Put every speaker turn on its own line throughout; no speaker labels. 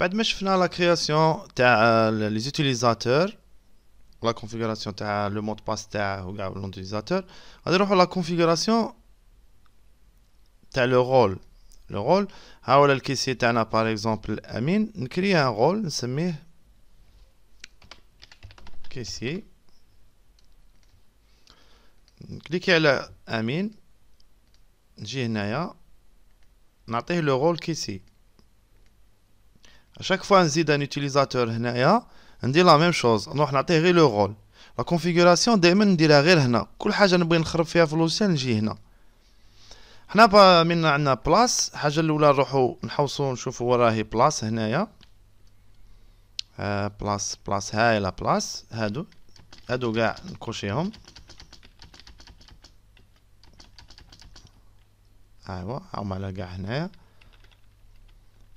Pour la création des euh, utilisateurs, la configuration, le mot de passe, de l'utilisateur, la configuration, le rôle. Le rôle, si vous avez un rôle, a un rôle, vous le un rôle, vous avez un rôle, un rôle, rôle, ici. chaque fois نزيد ان utilisateur هنايا ندير لا ميم شوز نروح نعطيه غير لو رول لا كونفيغوراسيون دائما نديرها غير هنا كل حاجه نبغي نخرب فيها في لوسيال نجي هنا هنا من عندنا بلاس حاجة الاولى نروحو نحوسو نشوفو وراهي بلاس هنايا آه بلاس بلاص هاي لا بلاس هادو هادو قاع نكوشيهم ايوا هما على قاع هنايا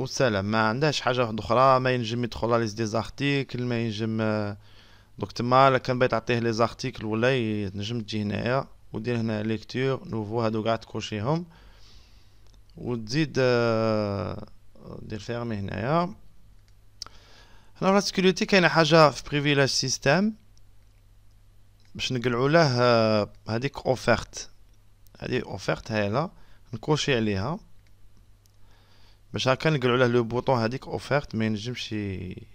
وسلام ما عندهاش حاجه واحده اخرى ما ينجم يدخل على دي زارتيكل ما ينجم آه، دوك تما كان بغيت تعطيه لي زارتيكل ولا تنجم تجي هنايا ودير هنا ليكتور نوفو هادو قاع تكوشيهم وتزيد آه، دير فيرمي هنايا هنا في سكيورتي كاينه حاجه في بريفيلاج سيستم باش نقلعوا له هذيك اوفرت هذه اوفرت هايله نكوشي عليها باش هكا نقولوا له لو بوطون هذيك اوفيرت ما ينجمش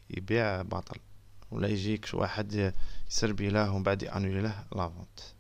يبيع باطل ولا يجيك واحد يسربي له ومن بعد يانولي له لافونت